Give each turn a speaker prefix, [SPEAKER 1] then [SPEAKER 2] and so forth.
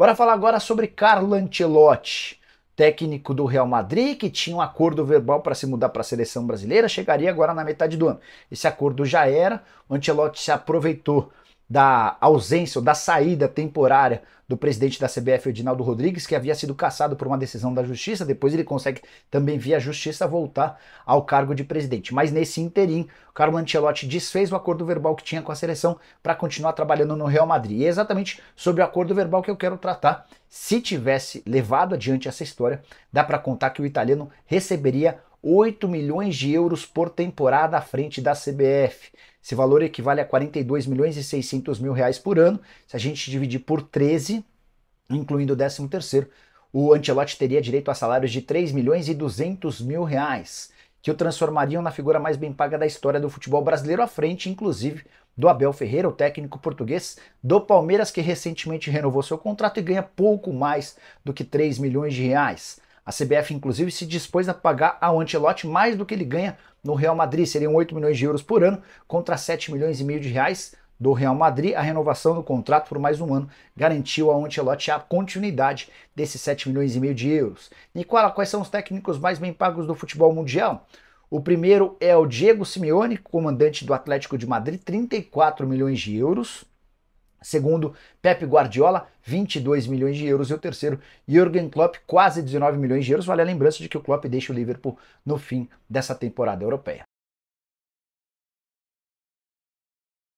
[SPEAKER 1] Bora falar agora sobre Carlo Ancelotti, técnico do Real Madrid, que tinha um acordo verbal para se mudar para a seleção brasileira, chegaria agora na metade do ano. Esse acordo já era, o Ancelotti se aproveitou da ausência ou da saída temporária do presidente da CBF, Edinaldo Rodrigues, que havia sido cassado por uma decisão da justiça. Depois ele consegue também, via justiça, voltar ao cargo de presidente. Mas nesse interim, Carlo Ancelotti desfez o acordo verbal que tinha com a seleção para continuar trabalhando no Real Madrid. E é exatamente sobre o acordo verbal que eu quero tratar. Se tivesse levado adiante essa história, dá para contar que o italiano receberia 8 milhões de euros por temporada à frente da CBF. Esse valor equivale a 42 milhões e 600 mil reais por ano. Se a gente dividir por 13, incluindo o 13 terceiro, o Ancelotti teria direito a salários de 3 milhões e 200 mil reais, que o transformariam na figura mais bem paga da história do futebol brasileiro à frente, inclusive, do Abel Ferreira, o técnico português do Palmeiras, que recentemente renovou seu contrato e ganha pouco mais do que 3 milhões de reais. A CBF, inclusive, se dispôs a pagar ao Antelote mais do que ele ganha no Real Madrid, seriam 8 milhões de euros por ano, contra 7 milhões e meio de reais do Real Madrid. A renovação do contrato por mais um ano garantiu ao Antelote a continuidade desses 7 milhões e meio de euros. Nicola, quais são os técnicos mais bem pagos do futebol mundial? O primeiro é o Diego Simeone, comandante do Atlético de Madrid, 34 milhões de euros. Segundo, Pep Guardiola, 22 milhões de euros. E o terceiro, Jürgen Klopp, quase 19 milhões de euros. Vale a lembrança de que o Klopp deixa o Liverpool no fim dessa temporada europeia.